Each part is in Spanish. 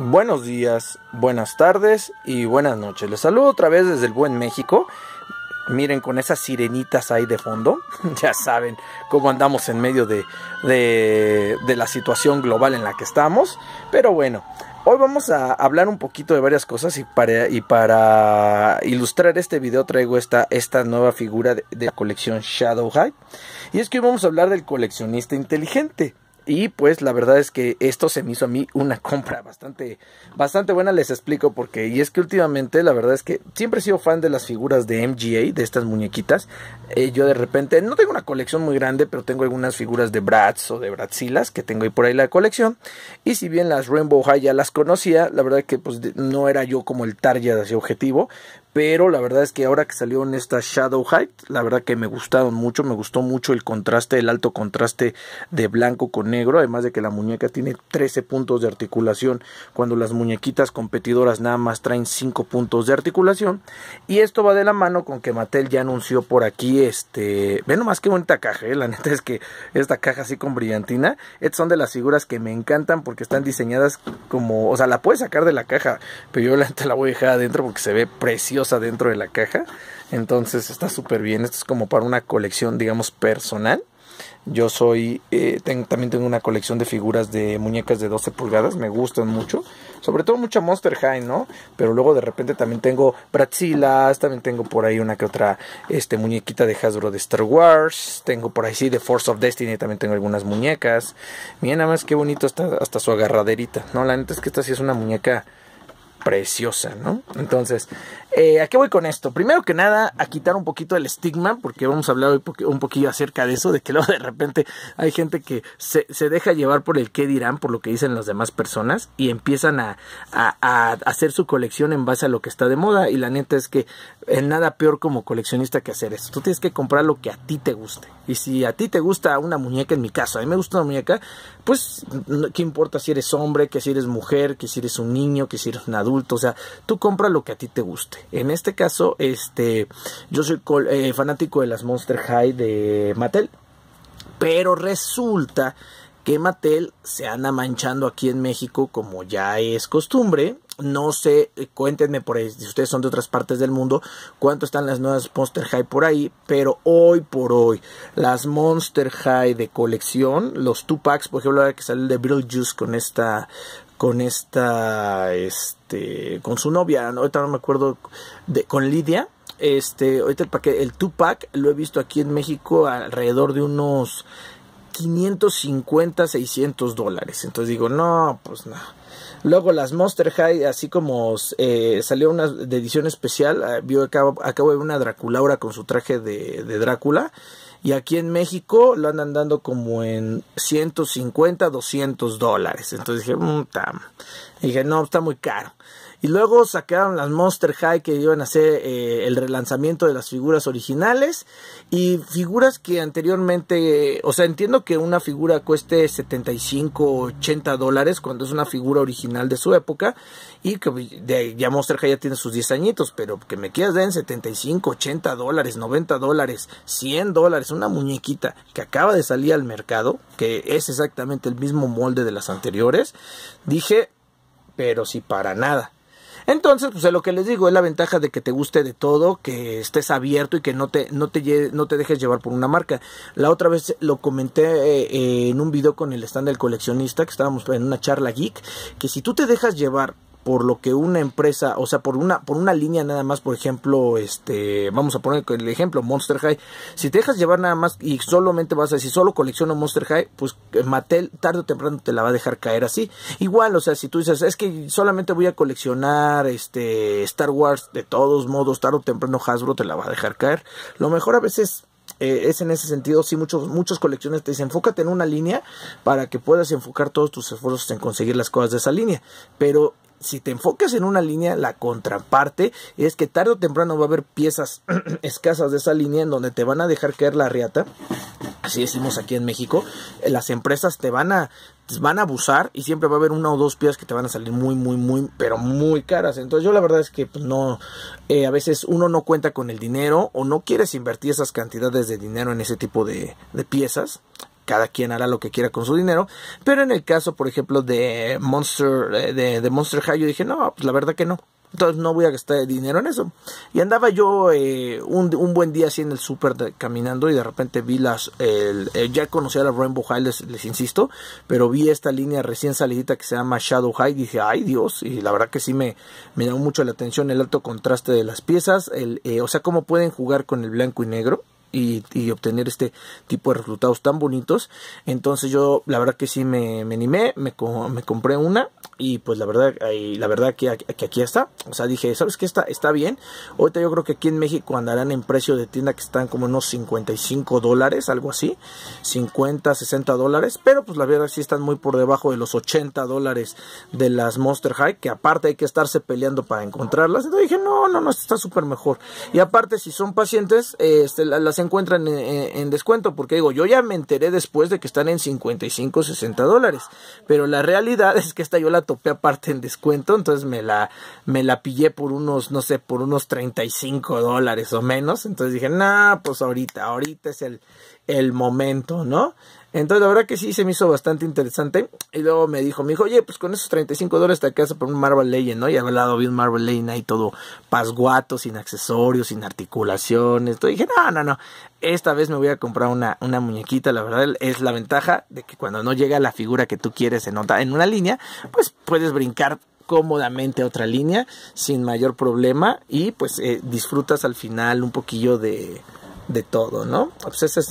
Buenos días, buenas tardes y buenas noches. Les saludo otra vez desde el Buen México. Miren con esas sirenitas ahí de fondo. ya saben cómo andamos en medio de, de, la situación global en la que estamos. Pero bueno, hoy vamos a hablar un poquito de varias cosas y para, ilustrar este video traigo esta, esta nueva figura de, la colección Shadow High. Y es que hoy vamos a hablar del coleccionista inteligente. Y pues la verdad es que esto se me hizo a mí una compra bastante, bastante buena, les explico por qué. Y es que últimamente la verdad es que siempre he sido fan de las figuras de MGA, de estas muñequitas. Eh, yo de repente, no tengo una colección muy grande, pero tengo algunas figuras de Bratz o de Bratzilas que tengo ahí por ahí la colección. Y si bien las Rainbow High ya las conocía, la verdad es que pues no era yo como el target hacia objetivo. Pero la verdad es que ahora que salió en esta Shadow Height, la verdad que me gustaron mucho, me gustó mucho el contraste, el alto contraste de blanco con negro, además de que la muñeca tiene 13 puntos de articulación, cuando las muñequitas competidoras nada más traen 5 puntos de articulación. Y esto va de la mano con que Mattel ya anunció por aquí este, ve nomás qué bonita caja, ¿eh? la neta es que esta caja así con brillantina, estas son de las figuras que me encantan porque están diseñadas como, o sea, la puedes sacar de la caja, pero yo la, la voy a dejar adentro porque se ve preciosa adentro de la caja. Entonces está súper bien. Esto es como para una colección, digamos, personal. Yo soy, eh, también tengo una colección de figuras de muñecas de 12 pulgadas, me gustan mucho. Sobre todo mucha Monster High, ¿no? Pero luego de repente también tengo Bratzilas, también tengo por ahí una que otra este, muñequita de Hasbro de Star Wars. Tengo por ahí sí de Force of Destiny, también tengo algunas muñecas. Mira nada más qué bonito está hasta su agarraderita, ¿no? La neta es que esta sí es una muñeca preciosa, ¿no? Entonces, eh, ¿a qué voy con esto? Primero que nada, a quitar un poquito el estigma, porque vamos a hablar hoy un poquillo acerca de eso, de que luego de repente hay gente que se, deja llevar por el qué dirán, por lo que dicen las demás personas, y empiezan a, hacer su colección en base a lo que está de moda, y la neta es que es nada peor como coleccionista que hacer eso. Tú tienes que comprar lo que a ti te guste, y si a ti te gusta una muñeca, en mi caso, a mí me gusta una muñeca, pues, ¿qué importa si eres hombre, que si eres mujer, que si eres un niño, que si eres un o sea, tú compra lo que a ti te guste. En este caso, este, yo soy eh, fanático de las Monster High de Mattel, pero resulta que Mattel se anda manchando aquí en México como ya es costumbre. No sé, eh, cuéntenme por ahí, si ustedes son de otras partes del mundo, cuánto están las nuevas Monster High por ahí, pero hoy por hoy, las Monster High de colección, los two packs, por ejemplo, ahora que sale de de Juice con esta con esta, este, con su novia, ¿no? ahorita no me acuerdo, de, con Lidia. Este, ahorita el, paquete, el Tupac lo he visto aquí en México alrededor de unos 550, 600 dólares. Entonces digo, no, pues no. Luego las Monster High, así como eh, salió una de edición especial, eh, vio acabo, de ver una Draculaura con su traje de Drácula. Y aquí en México lo andan dando como en 150, 200 dólares. Entonces dije, mmm, dije, no, está muy caro. Y luego sacaron las Monster High que iban a hacer eh, el relanzamiento de las figuras originales y figuras que anteriormente, o sea, entiendo que una figura cueste 75 80 dólares cuando es una figura original de su época y que pues, ya Monster High ya tiene sus 10 añitos, pero que me quieras den 75, 80 dólares, 90 dólares, 100 dólares, una muñequita que acaba de salir al mercado, que es exactamente el mismo molde de las anteriores, dije, pero si para nada. Entonces, pues lo que les digo, es la ventaja de que te guste de todo, que estés abierto y que no te, no te, no te dejes llevar por una marca. La otra vez lo comenté eh, en un video con el stand del coleccionista, que estábamos en una charla geek, que si tú te dejas llevar por lo que una empresa, o sea, por una, por una línea nada más, por ejemplo, este, vamos a poner el ejemplo, Monster High. Si te dejas llevar nada más y solamente vas a decir, solo colecciono Monster High, pues eh, Mattel tarde o temprano te la va a dejar caer así. Igual, o sea, si tú dices, es que solamente voy a coleccionar este Star Wars, de todos modos, tarde o temprano Hasbro te la va a dejar caer. Lo mejor a veces eh, es en ese sentido, sí, muchos, muchos colecciones te dicen, enfócate en una línea para que puedas enfocar todos tus esfuerzos en conseguir las cosas de esa línea. Pero si te enfocas en una línea, la contraparte es que tarde o temprano va a haber piezas escasas de esa línea en donde te van a dejar caer la riata. Así decimos aquí en México. Eh, las empresas te van a van a abusar y siempre va a haber una o dos piezas que te van a salir muy, muy, muy, pero muy caras. Entonces yo la verdad es que pues, no, eh, a veces uno no cuenta con el dinero o no quieres invertir esas cantidades de dinero en ese tipo de piezas cada quien hará lo que quiera con su dinero. Pero en el caso, por ejemplo, de Monster, eh, de, Monster High, yo dije, no, pues la verdad que no. Entonces no voy a gastar dinero en eso. Y andaba yo eh, un, un, buen día así en el súper caminando y de repente vi las... El, eh, ya conocía la Rainbow High, les, insisto, pero vi esta línea recién salidita que se llama Shadow High y dije, ay Dios, y la verdad que sí me, me llamó mucho la atención el alto contraste de las piezas, el, o sea, cómo pueden jugar con el blanco y negro y, obtener este tipo de resultados tan bonitos. Entonces yo la verdad que sí me, animé, me, compré una y pues la verdad, la verdad que, aquí está. O sea, dije, ¿sabes qué está? Está bien. Ahorita yo creo que aquí en México andarán en precio de tienda que están como unos 55 dólares, algo así. 50, 60 dólares. Pero pues la verdad sí están muy por debajo de los 80 dólares de las Monster High, que aparte hay que estarse peleando para encontrarlas. Entonces dije, no, no, no, está súper mejor. Y aparte si son pacientes, este, las se encuentran eh, eh, en, descuento, porque digo, yo ya me enteré después de que están en 55, 60 dólares, pero la realidad es que esta yo la topé aparte en descuento, entonces me la, me la pillé por unos, no sé, por unos 35 dólares o menos, entonces dije, nah, pues ahorita, ahorita es el, el momento, ¿no? Entonces, la verdad que sí se me hizo bastante interesante. Y luego me dijo, me dijo, oye, pues con esos 35 dólares te casa por un Marvel Legend, ¿no? Y hablado un Marvel Legend ahí todo pasguato, sin accesorios, sin articulaciones. Entonces dije, no, no, no. Esta vez me voy a comprar una, muñequita. La verdad es la ventaja de que cuando no llega la figura que tú quieres en, en una línea, pues puedes brincar cómodamente a otra línea sin mayor problema y pues eh, disfrutas al final un poquillo de de todo, ¿no? Pues esa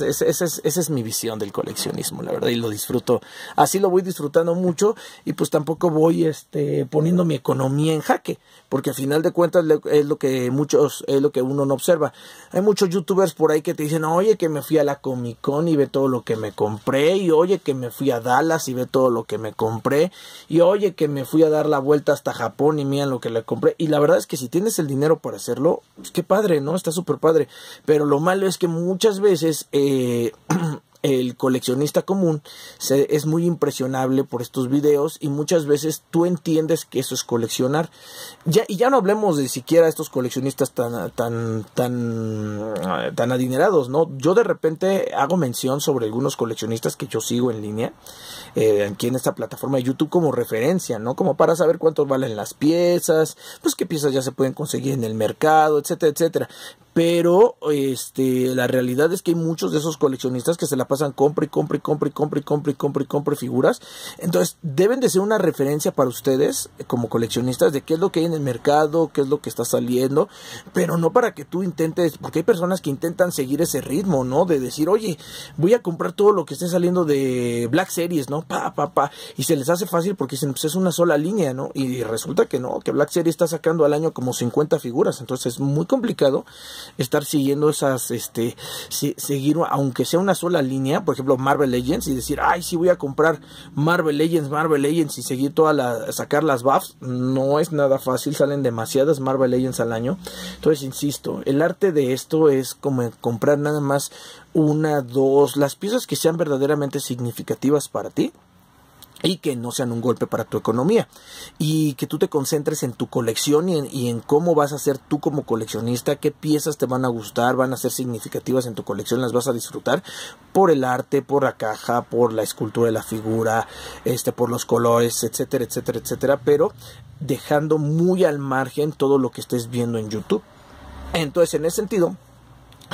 es, mi visión del coleccionismo, la verdad, y lo disfruto. Así lo voy disfrutando mucho y pues tampoco voy este, poniendo mi economía en jaque, porque al final de cuentas es lo que muchos, es lo que uno no observa. Hay muchos youtubers por ahí que te dicen, oye, que me fui a la Comic Con y ve todo lo que me compré, y oye, que me fui a Dallas y ve todo lo que me compré, y oye, que me fui a dar la vuelta hasta Japón y miren lo que le compré. Y la verdad es que si tienes el dinero para hacerlo, es pues, qué padre, ¿no? Está súper padre. Pero lo malo es que muchas veces eh, el coleccionista común es muy impresionable por estos videos y muchas veces tú entiendes que eso es coleccionar. y ya no hablemos de siquiera estos coleccionistas tan, tan, ah, tan, adinerados, ¿no? Yo de repente hago mención sobre algunos coleccionistas que yo sigo en línea, eh, aquí en esta plataforma de YouTube como referencia, ¿no? Como para saber cuánto valen las piezas, pues qué piezas ya se pueden conseguir en el mercado, etcétera, etcétera. Pero este, la realidad es que hay muchos de esos coleccionistas que se la pasan compra y compra y compra y compra y compra y compra y compra figuras. Entonces deben de ser una referencia para ustedes eh, como coleccionistas de qué es lo que hay en el mercado, qué es lo que está saliendo, pero no para que tú intentes, porque hay personas que intentan seguir ese ritmo, ¿no? De decir, oye, voy a comprar todo lo que esté saliendo de Black Series, ¿no? Pa, pa, pa. Y se les hace fácil porque pues, es una sola línea, ¿no? Y resulta que no, que Black Series está sacando al año como 50 figuras, entonces es muy complicado estar siguiendo esas, este, seguir aunque sea una sola línea, por ejemplo Marvel Legends y decir, ay, sí voy a comprar Marvel Legends, Marvel Legends y seguir todas las, sacar las buffs, no es nada fácil, salen demasiadas Marvel Legends al año. Entonces, insisto, el arte de esto es como comprar nada más una, dos, las piezas que sean verdaderamente significativas para ti y que no sean un golpe para tu economía y que tú te concentres en tu colección y en, cómo vas a ser tú como coleccionista, qué piezas te van a gustar, van a ser significativas en tu colección, las vas a disfrutar por el arte, por la caja, por la escultura de la figura, este, por los colores, etcétera, etcétera, etcétera, pero dejando muy al margen todo lo que estés viendo en YouTube. Entonces, en ese sentido,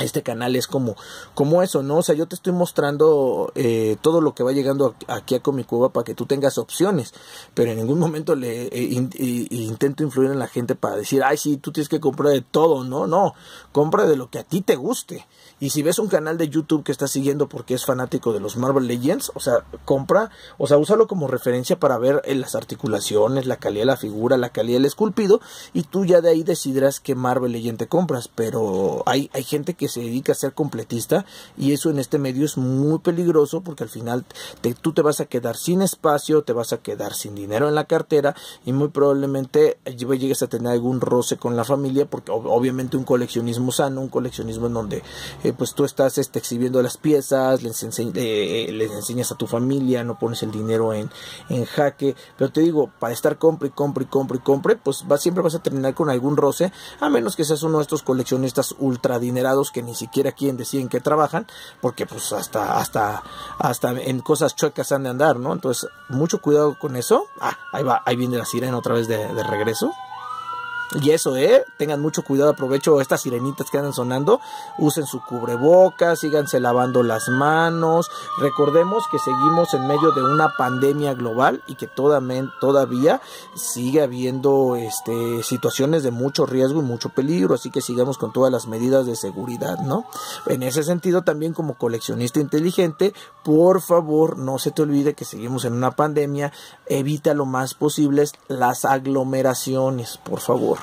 este canal es como, como eso, ¿no? O sea, yo te estoy mostrando eh, todo lo que va llegando aquí a Comicuba para que tú tengas opciones, pero en ningún momento le eh, intento influir en la gente para decir, ay, sí, tú tienes que comprar de todo, no, no, compra de lo que a ti te guste. Y si ves un canal de YouTube que estás siguiendo porque es fanático de los Marvel Legends, o sea, compra, o sea, úsalo como referencia para ver eh, las articulaciones, la calidad de la figura, la calidad del esculpido, y tú ya de ahí decidirás qué Marvel Legend te compras. Pero hay, hay gente que se dedica a ser completista, y eso en este medio es muy peligroso porque al final tú te vas a quedar sin espacio, te vas a quedar sin dinero en la cartera, y muy probablemente llegues a tener algún roce con la familia, porque obviamente un coleccionismo sano, un coleccionismo en donde eh, pues tú estás este, exhibiendo las piezas, eh, eh, les, enseñas a tu familia, no pones el dinero en, en jaque, pero te digo, para estar compre, compre, compre, compre, pues va, siempre vas a terminar con algún roce, a menos que seas uno de estos coleccionistas ultradinerados que ni siquiera quieren decir en qué trabajan, porque pues hasta, hasta, hasta en cosas chuecas han de andar, ¿no? Entonces, mucho cuidado con eso. Ah, ahí va, ahí viene la sirena otra vez de regreso. Y eso, ¿eh? Tengan mucho cuidado, aprovecho estas sirenitas que andan sonando. Usen su cubreboca, síganse lavando las manos. Recordemos que seguimos en medio de una pandemia global y que todavía sigue habiendo este, situaciones de mucho riesgo y mucho peligro. Así que sigamos con todas las medidas de seguridad, ¿no? En ese sentido, también como coleccionista inteligente, por favor, no se te olvide que seguimos en una pandemia. Evita lo más posible las aglomeraciones, por favor.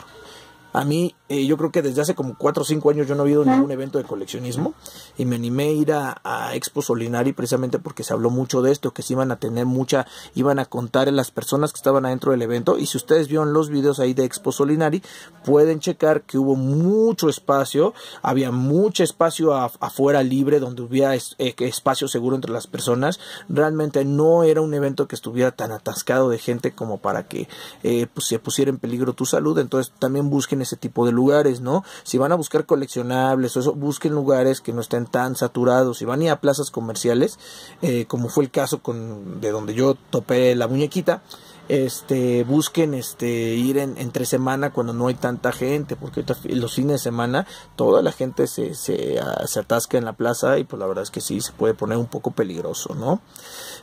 A mí eh, yo creo que desde hace como 4 o 5 años yo no he habido ningún evento de coleccionismo y me animé a ir a, Expo Solinari precisamente porque se habló mucho de esto, que se iban a tener mucha, iban a contar en las personas que estaban adentro del evento y si ustedes vieron los videos ahí de Expo Solinari pueden checar que hubo mucho espacio, había mucho espacio afuera libre donde hubiera eh, espacio seguro entre las personas, realmente no era un evento que estuviera tan atascado de gente como para que eh, pues, se pusiera en peligro tu salud, entonces también busquen ese tipo de lugares lugares, ¿no? Si van a buscar coleccionables o eso, busquen lugares que no estén tan saturados. Si van a ir a plazas comerciales, eh, como fue el caso con, de donde yo topé la muñequita, este busquen este ir en, entre semana cuando no hay tanta gente porque los fines de semana toda la gente ah, se, atasca en la plaza y pues la verdad es que sí se puede poner un poco peligroso no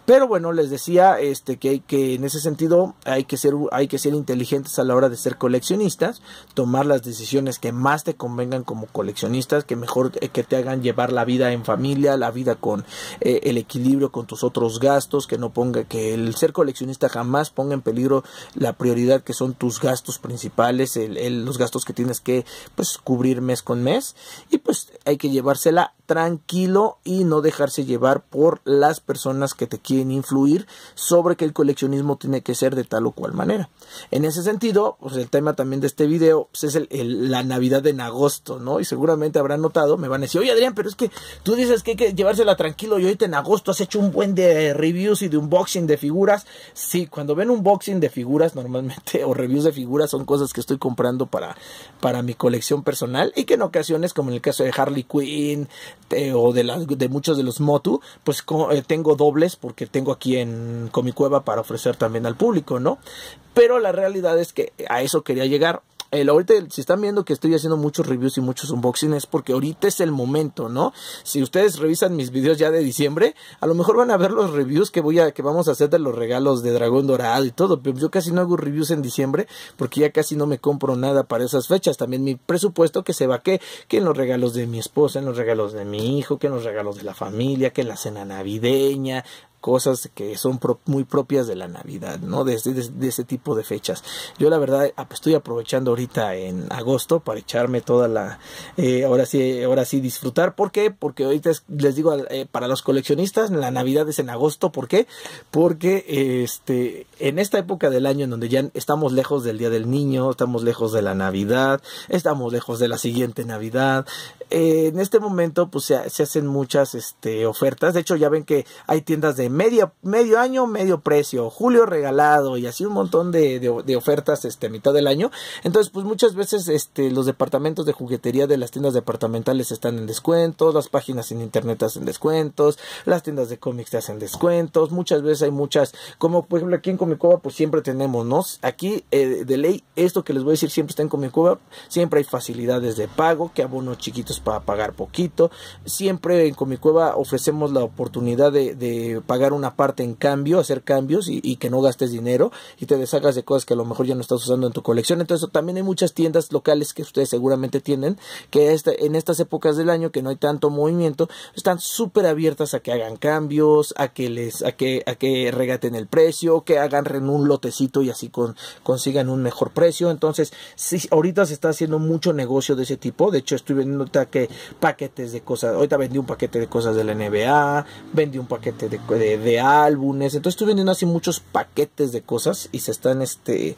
pero bueno les decía este, que hay que en ese sentido hay que ser hay que ser inteligentes a la hora de ser coleccionistas tomar las decisiones que más te convengan como coleccionistas que mejor eh, que te hagan llevar la vida en familia la vida con eh, el equilibrio con tus otros gastos que no ponga que el ser coleccionista jamás ponga peligro la prioridad que son tus gastos principales, los gastos que tienes que pues, cubrir mes con mes y pues hay que llevársela tranquilo y no dejarse llevar por las personas que te quieren influir sobre que el coleccionismo tiene que ser de tal o cual manera. En ese sentido, pues el tema también de este video pues, es la Navidad en agosto, ¿no? Y seguramente habrán notado, me van a decir, oye Adrián, pero es que tú dices que hay que llevársela tranquilo y ahorita en agosto has hecho un buen de reviews y de unboxing de figuras. Sí, cuando ven un unboxing de figuras normalmente o reviews de figuras son cosas que estoy comprando para, para mi colección personal y que en ocasiones, como en el caso de Harley Quinn, eh, o de, de muchos de los Motu, pues eh, tengo dobles porque tengo aquí en Comicueva para ofrecer también al público, ¿no? Pero la realidad es que a eso quería llegar. Eh, ahorita, si están viendo que estoy haciendo muchos reviews y muchos unboxings, es porque ahorita es el momento, ¿no? Si ustedes revisan mis videos ya de diciembre, a lo mejor van a ver los reviews que, voy a, que vamos a hacer de los regalos de Dragón Dorado y todo. yo casi no hago reviews en diciembre porque ya casi no me compro nada para esas fechas. También mi presupuesto que se va que, que en los regalos de mi esposa, en los regalos de mi hijo, que en los regalos de la familia, que en la cena navideña cosas que son muy propias de la Navidad, ¿no? De, ese este tipo de fechas. Yo la verdad estoy aprovechando ahorita en agosto para echarme toda la, eh, ahora sí, ahora sí disfrutar. ¿Por qué? Porque ahorita les digo, eh, para los coleccionistas la Navidad es en agosto. ¿Por qué? Porque este, en esta época del año en donde ya estamos lejos del Día del Niño, estamos lejos de la Navidad, estamos lejos de la siguiente Navidad. Eh, en este momento pues se, se hacen muchas este, ofertas. De hecho ya ven que hay tiendas de medio año, medio precio, julio regalado y así un montón de, ofertas este, a mitad del año. Entonces, pues muchas veces este, los departamentos de juguetería de las tiendas departamentales están en descuentos, las páginas en internet hacen descuentos, las tiendas de cómics te hacen descuentos, muchas veces hay muchas, como por ejemplo aquí en Comicoba, pues siempre tenemos, ¿no? Aquí eh, de ley, esto que les voy a decir siempre está en Comicoba, siempre hay facilidades de pago, que abonos chiquitos para pagar poquito, siempre en Comicoba ofrecemos la oportunidad de pagar una parte en cambio, hacer cambios y, que no gastes dinero y te deshagas de cosas que a lo mejor ya no estás usando en tu colección. Entonces también hay muchas tiendas locales que ustedes seguramente tienen que este, en estas épocas del año que no hay tanto movimiento están súper abiertas a que hagan cambios, a que les, a que, a que regaten el precio, que hagan un lotecito y así consigan un mejor precio. Entonces ahorita se está haciendo mucho negocio de ese tipo. De hecho estoy vendiendo que paquetes de cosas. Ahorita vendí un paquete de cosas de la NBA, vendí un paquete de de, álbumes. Entonces estoy vendiendo así muchos paquetes de cosas y se están, este,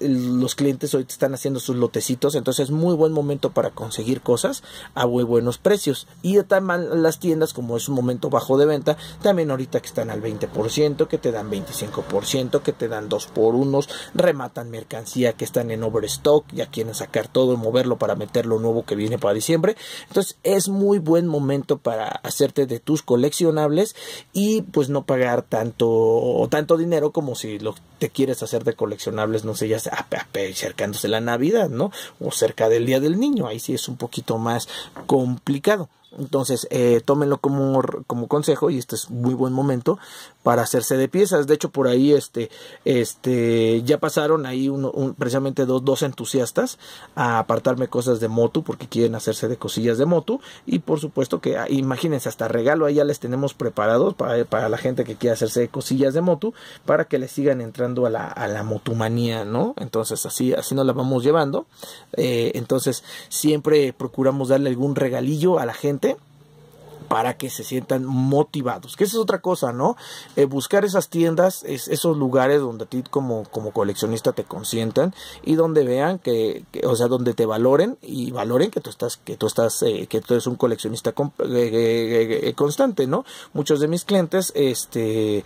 los clientes hoy están haciendo sus lotecitos. Entonces es muy buen momento para conseguir cosas a muy buenos precios. Y también las tiendas, como es un momento bajo de venta, también ahorita que están al 20%, que te dan 25%, que te dan 2 por 1 rematan mercancía que están en overstock, ya quieren sacar todo, moverlo para meter lo nuevo que viene para diciembre. Entonces es muy buen momento para hacerte de tus coleccionables y pues no pagar tanto o tanto dinero como si lo, te quieres hacer de coleccionables, no sé, ya sea, acercándose la Navidad, ¿no? O cerca del Día del Niño, ahí sí es un poquito más complicado. Entonces, eh, tómenlo como, consejo y este es muy buen momento para hacerse de piezas. De hecho, por ahí este, este, ya pasaron ahí precisamente dos, dos entusiastas a apartarme cosas de moto porque quieren hacerse de cosillas de moto Y por supuesto que, ah, imagínense, hasta regalo ahí ya les tenemos preparados para, la gente que quiera hacerse de cosillas de moto para que le sigan entrando a la, a la motumanía, ¿no? Entonces, así, así nos la vamos llevando. Eh, entonces, siempre procuramos darle algún regalillo a la gente para que se sientan motivados. Que esa es otra cosa, ¿no? Eh, buscar esas tiendas, esos lugares donde a ti como, coleccionista te consientan y donde vean que, o sea, donde te valoren y valoren que tú estás, que tú estás, eh, que tú eres un coleccionista eh, constante, ¿no? Muchos de mis clientes, este,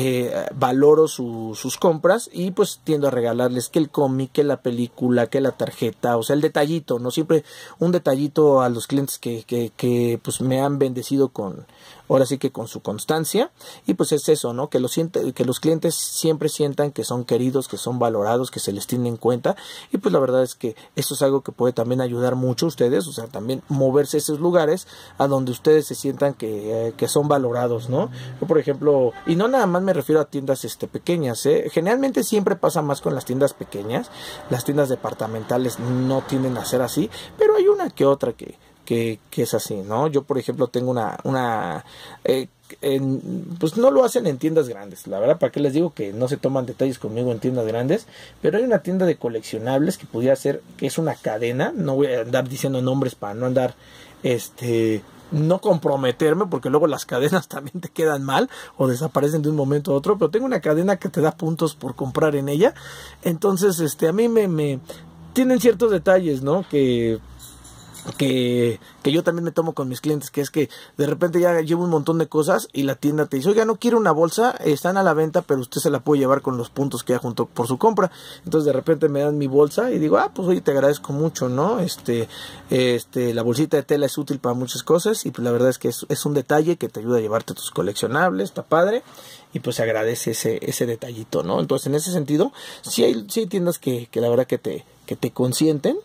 eh, valoro sus compras y pues tiendo a regalarles que el cómic, que la película, que la tarjeta, o sea, el detallito, ¿no? Siempre un detallito a los clientes que, que pues me han bendecido con, ahora sí que con su constancia. Y pues es eso, ¿no? Que los, que los clientes siempre sientan que son queridos, que son valorados, que se les tiene en cuenta. Y pues la verdad es que eso es algo que puede también ayudar mucho a ustedes, o sea, también moverse a esos lugares a donde ustedes se sientan que, eh, son valorados, ¿no? Yo, por ejemplo, y no nada más me refiero a tiendas este, pequeñas, ¿eh? Generalmente siempre pasa más con las tiendas pequeñas, las tiendas departamentales no tienen a ser así, pero hay una que otra que, que, es así, ¿no? Yo, por ejemplo, tengo una... una eh, pues no lo hacen en tiendas grandes. La verdad, ¿para qué les digo que no se toman detalles conmigo en tiendas grandes? Pero hay una tienda de coleccionables que pudiera ser, que es una cadena. No voy a andar diciendo nombres para no andar, este, no comprometerme, porque luego las cadenas también te quedan mal o desaparecen de un momento a otro. Pero tengo una cadena que te da puntos por comprar en ella. Entonces, este, a mí me, me tienen ciertos detalles, ¿no? Que que, yo también me tomo con mis clientes, que es que de repente ya llevo un montón de cosas y la tienda te dice, oiga, no quiero una bolsa, están a la venta, pero usted se la puede llevar con los puntos que ya junto por su compra. Entonces de repente me dan mi bolsa y digo, ah, pues oye, te agradezco mucho, ¿no? Este, este, la bolsita de tela es útil para muchas cosas y pues la verdad es que es, un detalle que te ayuda a llevarte tus coleccionables, está padre y pues se agradece ese, ese detallito, ¿no? Entonces en ese sentido, si hay, tiendas que, que la verdad que te, que te consienten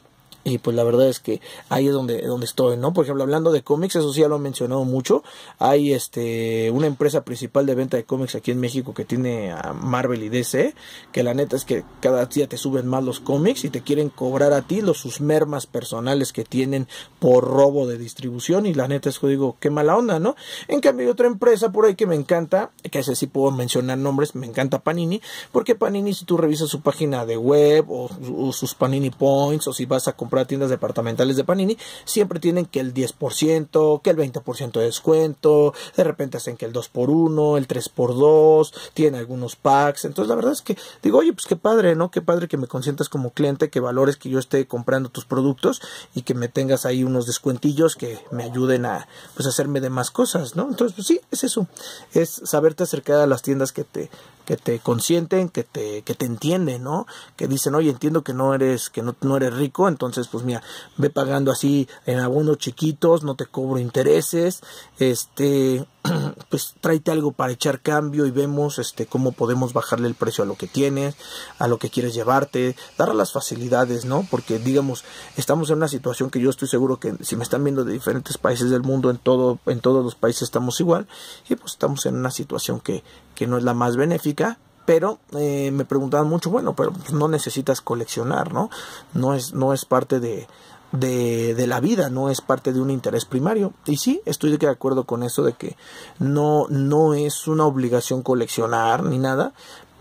y pues la verdad es que ahí es donde, donde estoy, ¿no? Por ejemplo, hablando de cómics, eso sí ya lo he mencionado mucho. Hay este una empresa principal de venta de cómics aquí en México que tiene a Marvel y DC, que la neta es que cada día te suben más los cómics y te quieren cobrar a ti los sus mermas personales que tienen por robo de distribución. Y la neta es que digo, qué mala onda, ¿no? En cambio, hay otra empresa por ahí que me encanta, que así sí puedo mencionar nombres, me encanta Panini, porque Panini, si tú revisas su página de web o, o sus Panini Points, o si vas a comprar tiendas departamentales de Panini, siempre tienen que el 10%, que el 20% de descuento, de repente hacen que el 2x1, el 3x2, tienen algunos packs. Entonces, la verdad es que digo, oye, pues qué padre, ¿no? Qué padre que me consientas como cliente, que valores que yo esté comprando tus productos y que me tengas ahí unos descuentillos que me ayuden a pues hacerme de más cosas, ¿no? Entonces, pues sí, es eso. Es saberte acercar a las tiendas que te que te consienten, que te que te entienden, ¿no? Que dicen, "Oye, entiendo que no eres que no eres rico, entonces pues mira, ve pagando así en algunos chiquitos, no te cobro intereses, este, pues tráete algo para echar cambio y vemos este cómo podemos bajarle el precio a lo que tienes, a lo que quieres llevarte, dar las facilidades, ¿no? Porque digamos, estamos en una situación que yo estoy seguro que si me están viendo de diferentes países del mundo, en todo en todos los países estamos igual y pues estamos en una situación que que no es la más benéfica, pero eh, me preguntaban mucho, bueno, pero pues, no necesitas coleccionar, ¿no? No es, no es parte de, de, de, la vida, no es parte de un interés primario. Y sí, estoy de acuerdo con eso de que no, no es una obligación coleccionar ni nada,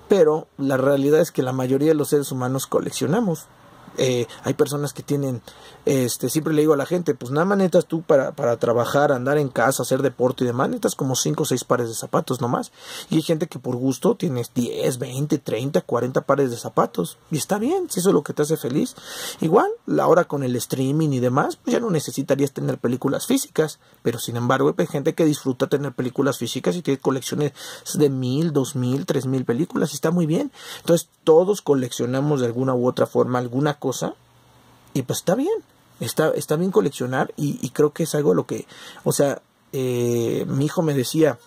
pero la realidad es que la mayoría de los seres humanos coleccionamos. Eh, hay personas que tienen, este, siempre le digo a la gente, pues nada más tú para, trabajar, andar en casa, hacer deporte y demás, necesitas como 5 o 6 pares de zapatos nomás. Y hay gente que por gusto tienes 10, 20, 30, 40 pares de zapatos. Y está bien, si eso es lo que te hace feliz. Igual, la hora con el streaming y demás, pues ya no necesitarías tener películas físicas. Pero sin embargo, hay gente que disfruta tener películas físicas y tiene colecciones de mil, dos mil, tres mil películas. Y está muy bien. Entonces, todos coleccionamos de alguna u otra forma alguna cosa y pues está bien, está, está bien coleccionar y, creo que es algo lo que, o sea, eh, mi hijo me decía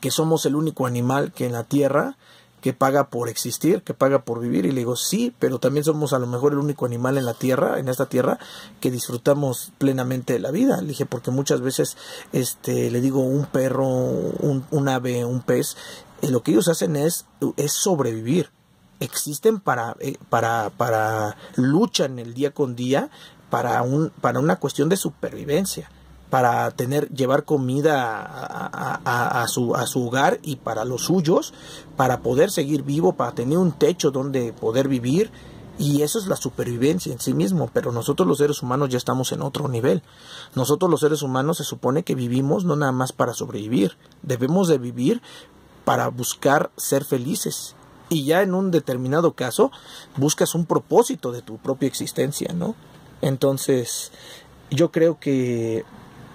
que somos el único animal que en la Tierra que paga por existir, que paga por vivir. Y le digo, sí, pero también somos a lo mejor el único animal en la tierra, en esta tierra, que disfrutamos plenamente de la vida. Le dije, porque muchas veces, este, le digo, un perro, un, ave, un pez, eh, lo que ellos hacen es, es sobrevivir existen para, luchar eh, para, el día con día para, un, para una cuestión de supervivencia para tener llevar comida a, su, a, su, hogar y para los suyos, para poder seguir vivo, para tener un techo donde poder vivir. Y eso es la supervivencia en sí mismo, pero nosotros los seres humanos ya estamos en otro nivel. Nosotros los seres humanos se supone que vivimos no nada más para sobrevivir, debemos de vivir para buscar ser felices, y ya en un determinado caso buscas un propósito de tu propia existencia, ¿no? Entonces, yo creo que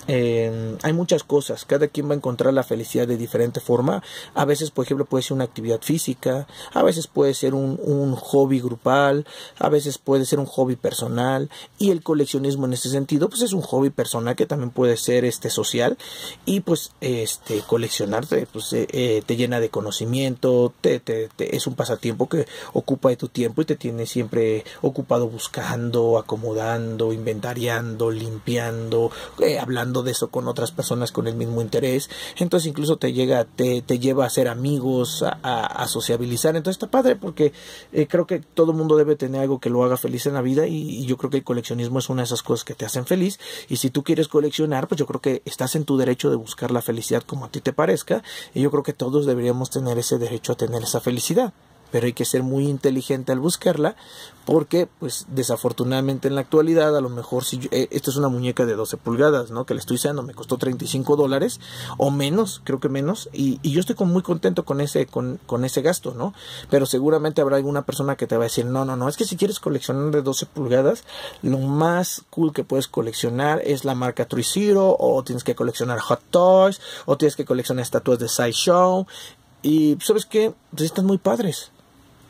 hay muchas cosas, cada quien va a encontrar la felicidad de diferente forma. A veces, por ejemplo, puede ser una actividad física, a veces puede ser un, hobby grupal, a veces puede ser un hobby personal y el coleccionismo en ese sentido, pues es un hobby personal que también puede ser este social y pues este coleccionarte pues eh, eh, te llena de conocimiento, es un pasatiempo que ocupa de tu tiempo y te tiene siempre ocupado buscando, acomodando, inventariando, limpiando, eh, hablando de eso con otras personas con el mismo interés, entonces incluso te llega, te, lleva a ser amigos, a, sociabilizar, entonces está padre porque eh, creo que todo mundo debe tener algo que lo haga feliz en la vida y, yo creo que el coleccionismo es una de esas cosas que te hacen feliz y si tú quieres coleccionar, pues yo creo que estás en tu derecho de buscar la felicidad como a ti te parezca y yo creo que todos deberíamos tener ese derecho a tener esa felicidad pero hay que ser muy inteligente al buscarla porque pues desafortunadamente en la actualidad a lo mejor si yo, eh, es una muñeca de 12 pulgadas no que le estoy usando me costó 35 dólares o menos creo que menos y, yo estoy muy contento con ese con, ese gasto no pero seguramente habrá alguna persona que te va a decir no no no es que si quieres coleccionar de 12 pulgadas lo más cool que puedes coleccionar es la marca True o tienes que coleccionar Hot Toys o tienes que coleccionar estatuas de Sideshow y sabes qué pues, están muy padres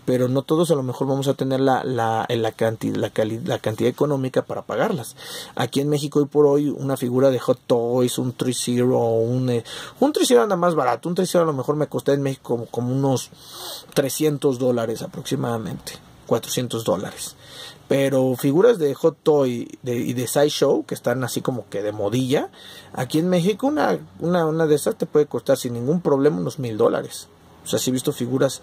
pero no todos a lo mejor vamos a tener eh, la, cantidad, económica para pagarlas. Aquí en México hoy por hoy una figura de Hot Toys, un 3-0, un, 3 eh, 0 anda más barato, un 3 a lo mejor me costó en México como, unos 300 dólares aproximadamente, 400 dólares. Pero figuras de Hot Toy y de Sideshow, que están así como que de modilla, aquí en México una, de esas te puede costar sin ningún problema unos mil dólares. O sea, si he visto figuras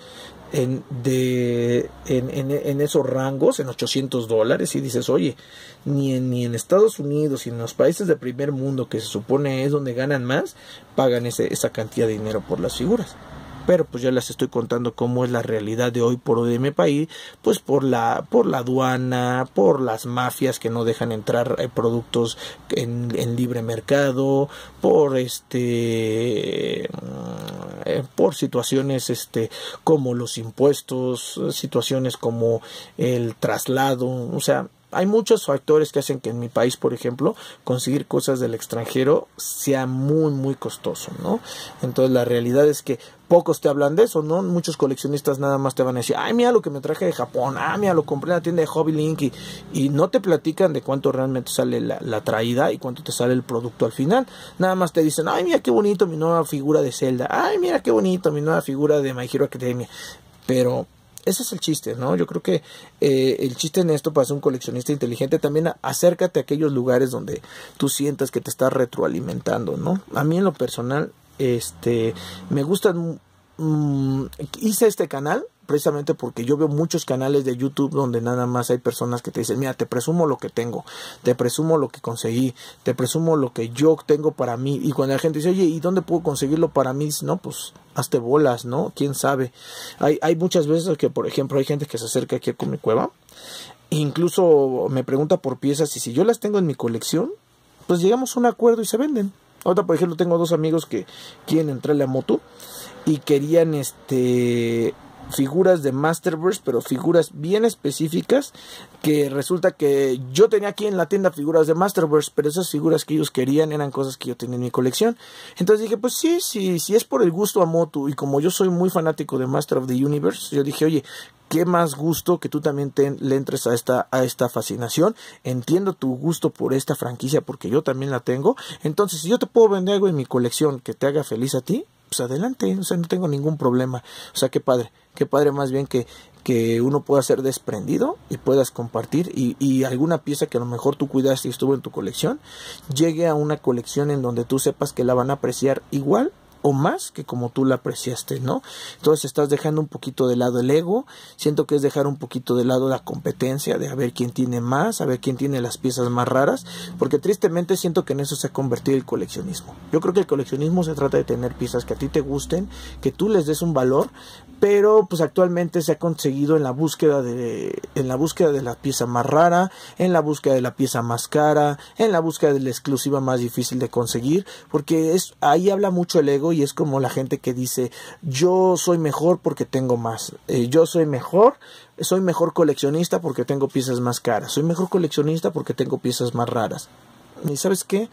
en, de, en, en, esos rangos, en 800 dólares, y dices, oye, ni en, ni en Estados Unidos, ni en los países de primer mundo, que se supone es donde ganan más, pagan ese, esa cantidad de dinero por las figuras pero pues ya les estoy contando cómo es la realidad de hoy por hoy mi país, pues por la, por la aduana, por las mafias que no dejan entrar eh, productos en, libre mercado, por este, eh, por situaciones este, como los impuestos, situaciones como el traslado, o sea, hay muchos factores que hacen que en mi país, por ejemplo, conseguir cosas del extranjero sea muy, muy costoso, ¿no? Entonces la realidad es que pocos te hablan de eso, ¿no? Muchos coleccionistas nada más te van a decir, ay, mira lo que me traje de Japón, ¡Ay, ah, mira, lo compré en la tienda de Hobby Link y, no te platican de cuánto realmente sale la, traída y cuánto te sale el producto al final. Nada más te dicen, ay, mira qué bonito mi nueva figura de Zelda, ay, mira qué bonito mi nueva figura de My Hero Academia. Pero ese es el chiste, ¿no? Yo creo que eh, el chiste en esto para ser un coleccionista inteligente también acércate a aquellos lugares donde tú sientas que te estás retroalimentando, ¿no? A mí en lo personal este, me gustan, mm, hice este canal precisamente porque yo veo muchos canales de YouTube donde nada más hay personas que te dicen, mira, te presumo lo que tengo, te presumo lo que conseguí, te presumo lo que yo tengo para mí. Y cuando la gente dice, oye, ¿y dónde puedo conseguirlo para mí? no, pues hazte bolas, ¿no? ¿Quién sabe? Hay, hay muchas veces que, por ejemplo, hay gente que se acerca aquí con mi cueva, e incluso me pregunta por piezas y si yo las tengo en mi colección, pues llegamos a un acuerdo y se venden. Ahorita, por ejemplo, tengo dos amigos que quieren entrarle a moto y querían este figuras de Masterverse, pero figuras bien específicas que resulta que yo tenía aquí en la tienda figuras de Masterverse, pero esas figuras que ellos querían eran cosas que yo tenía en mi colección. Entonces dije, pues sí, sí, sí es por el gusto a Moto y como yo soy muy fanático de Master of the Universe, yo dije, oye, qué más gusto que tú también le entres a esta, a esta fascinación. Entiendo tu gusto por esta franquicia porque yo también la tengo. Entonces, si yo te puedo vender algo en mi colección que te haga feliz a ti, pues adelante, o sea, no tengo ningún problema. O sea, qué padre, qué padre más bien que, que uno pueda ser desprendido y puedas compartir y, y alguna pieza que a lo mejor tú cuidaste y estuvo en tu colección, llegue a una colección en donde tú sepas que la van a apreciar igual o más que como tú la apreciaste, ¿no? Entonces estás dejando un poquito de lado el ego, siento que es dejar un poquito de lado la competencia, de a ver quién tiene más, a ver quién tiene las piezas más raras, porque tristemente siento que en eso se ha convertido el coleccionismo. Yo creo que el coleccionismo se trata de tener piezas que a ti te gusten, que tú les des un valor, pero pues actualmente se ha conseguido en la búsqueda de en la búsqueda de la pieza más rara, en la búsqueda de la pieza más cara, en la búsqueda de la exclusiva más difícil de conseguir, porque es ahí habla mucho el ego y es como la gente que dice yo soy mejor porque tengo más, eh, yo soy mejor, soy mejor coleccionista porque tengo piezas más caras, soy mejor coleccionista porque tengo piezas más raras. ¿Y sabes qué?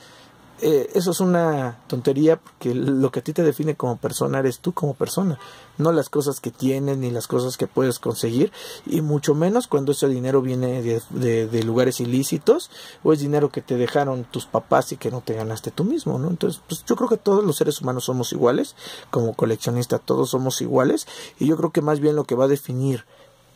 Eh, eso es una tontería porque lo que a ti te define como persona eres tú como persona, no las cosas que tienes ni las cosas que puedes conseguir y mucho menos cuando ese dinero viene de, lugares ilícitos o es dinero que te dejaron tus papás y que no te ganaste tú mismo, ¿no? Entonces, pues yo creo que todos los seres humanos somos iguales, como coleccionista todos somos iguales y yo creo que más bien lo que va a definir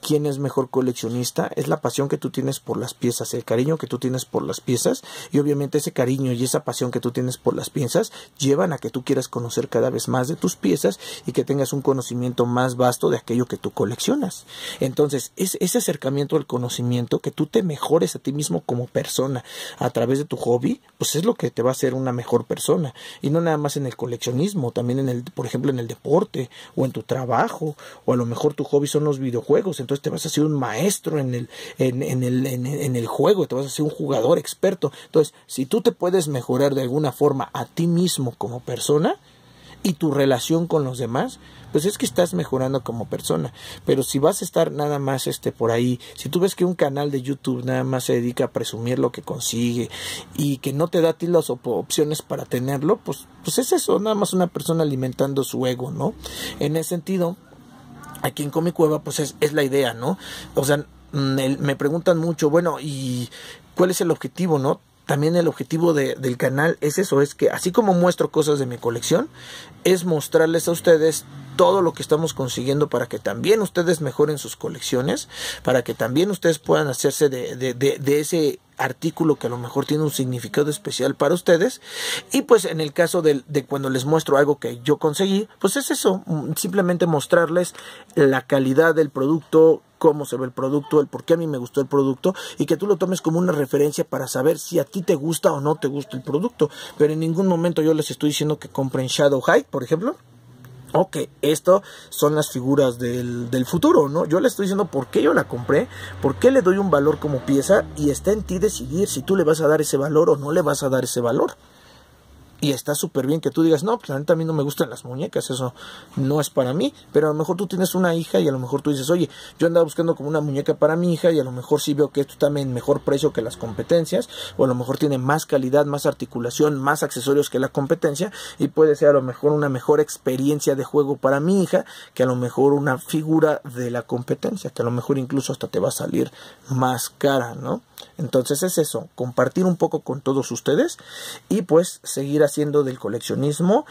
quién es mejor coleccionista es la pasión que tú tienes por las piezas, el cariño que tú tienes por las piezas y obviamente ese cariño y esa pasión que tú tienes por las piezas llevan a que tú quieras conocer cada vez más de tus piezas y que tengas un conocimiento más vasto de aquello que tú coleccionas. Entonces, es ese acercamiento al conocimiento, que tú te mejores a ti mismo como persona a través de tu hobby, pues es lo que te va a hacer una mejor persona y no nada más en el coleccionismo, también en el por ejemplo en el deporte o en tu trabajo o a lo mejor tu hobby son los videojuegos, te vas a ser un maestro en el, el, en, el juego, te vas a ser un jugador experto. Entonces, si tú te puedes mejorar de alguna forma a ti mismo como persona, y tu relación con los demás, pues es que estás mejorando como persona. Pero si vas a estar nada más este por ahí, si tú ves que un canal de YouTube nada más se dedica a presumir lo que consigue y que no te da a ti las opciones para tenerlo, pues pues es eso, nada más una persona alimentando su ego, ¿no? En ese sentido, aquí en Come Cueva, pues es, es la idea, ¿no? O sea, mm, me, preguntan mucho, bueno, ¿y cuál es el objetivo, no? También el objetivo del canal es eso, es que así como muestro cosas de mi colección, es mostrarles a ustedes todo lo que estamos consiguiendo para que también ustedes mejoren sus colecciones, para que también ustedes puedan hacerse de, de, de ese artículo que a lo mejor tiene un significado especial para ustedes y pues en el caso de, cuando les muestro algo que yo conseguí pues es eso mm, simplemente mostrarles la calidad del producto cómo se ve el producto, el por qué a mí me gustó el producto y que tú lo tomes como una referencia para saber si a ti te gusta o no te gusta el producto. Pero en ningún momento yo les estoy diciendo que compren Shadow High, por ejemplo, ok, esto son las figuras del, del, futuro, ¿no? Yo le estoy diciendo por qué yo la compré, por qué le doy un valor como pieza y está en ti decidir si tú le vas a dar ese valor o no le vas a dar ese valor. Y está súper bien que tú digas, no, pues a mí no me gustan las muñecas, eso no es para mí. Pero a lo mejor tú tienes una hija y a lo mejor tú dices, oye, yo andaba buscando como una muñeca para mi hija y a lo mejor sí veo que esto está en mejor precio que las competencias. O a lo mejor tiene más calidad, más articulación, más accesorios que la competencia. Y puede ser a lo mejor una mejor experiencia de juego para mi hija que a lo mejor una figura de la competencia, que a lo mejor incluso hasta te va a salir más cara, ¿no? Entonces es eso, compartir un poco con todos ustedes y pues seguir haciendo haciendo del coleccionismo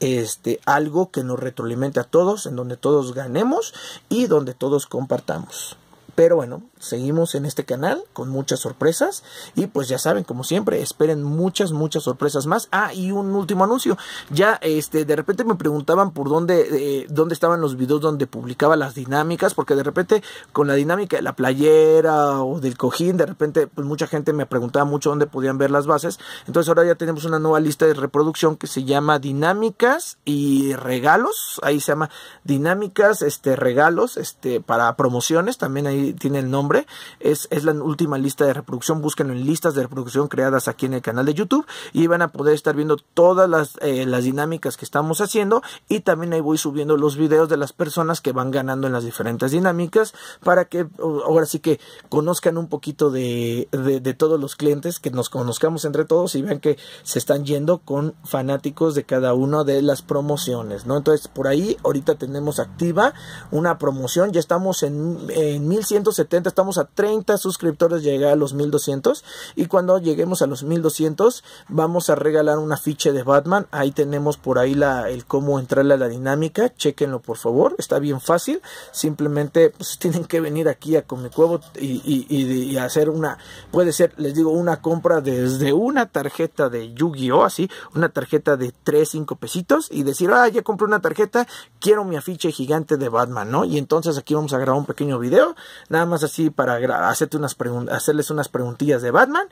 este algo que nos retroalimente a todos, en donde todos ganemos y donde todos compartamos. Pero bueno, seguimos en este canal con muchas sorpresas y pues ya saben como siempre esperen muchas muchas sorpresas más ah y un último anuncio ya este de repente me preguntaban por dónde eh, dónde estaban los videos donde publicaba las dinámicas porque de repente con la dinámica de la playera o del cojín de repente pues mucha gente me preguntaba mucho dónde podían ver las bases entonces ahora ya tenemos una nueva lista de reproducción que se llama dinámicas y regalos ahí se llama dinámicas este regalos este para promociones también ahí tiene el nombre es, la última lista de reproducción. Búsquenlo en listas de reproducción creadas aquí en el canal de YouTube y van a poder estar viendo todas las, eh, dinámicas que estamos haciendo. Y también ahí voy subiendo los videos de las personas que van ganando en las diferentes dinámicas para que ahora sí que conozcan un poquito de, todos los clientes, que nos conozcamos entre todos y vean que se están yendo con fanáticos de cada una de las promociones, ¿no? Entonces, por ahí ahorita tenemos activa una promoción, ya estamos en, en 1170, estamos a 30 suscriptores llega a los 1200 y cuando lleguemos a los 1200 vamos a regalar un ficha de Batman. Ahí tenemos por ahí la, el cómo entrarle a la dinámica. Chequenlo por favor, está bien fácil. Simplemente pues, tienen que venir aquí a Comic y, hacer una, puede ser, les digo, una compra desde una tarjeta de Yu-Gi-Oh! así, una tarjeta de 3, 5 pesitos y decir, ah, ya compré una tarjeta, quiero mi afiche gigante de Batman, ¿no? Y entonces aquí vamos a grabar un pequeño video, nada más así para hacerles unas preguntillas de Batman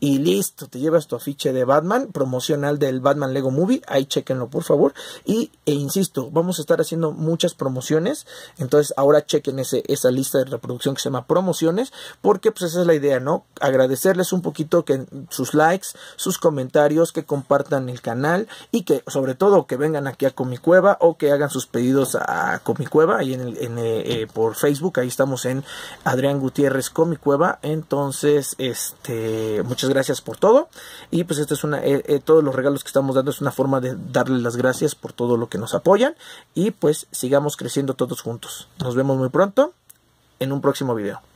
y listo, te llevas tu afiche de Batman, promocional del Batman Lego Movie, ahí chequenlo por favor. Y, e insisto, vamos a estar haciendo muchas promociones, entonces ahora chequen ese, esa lista de reproducción que se llama promociones, porque pues esa es la idea, ¿no? Agradecerles un poquito que sus likes, sus comentarios, que compartan el canal y que sobre todo que vengan aquí a Cueva o que hagan sus pedidos a Comicueva ahí en, el, en eh, eh, por Facebook, ahí estamos en Adrián Gutiérrez Comicueva, entonces, este, muchas gracias por todo. Y pues este es una, eh, eh, todos los regalos que estamos dando es una forma de darles las gracias por todo lo que nos apoyan. Y pues sigamos creciendo todos juntos. Nos vemos muy pronto en un próximo video.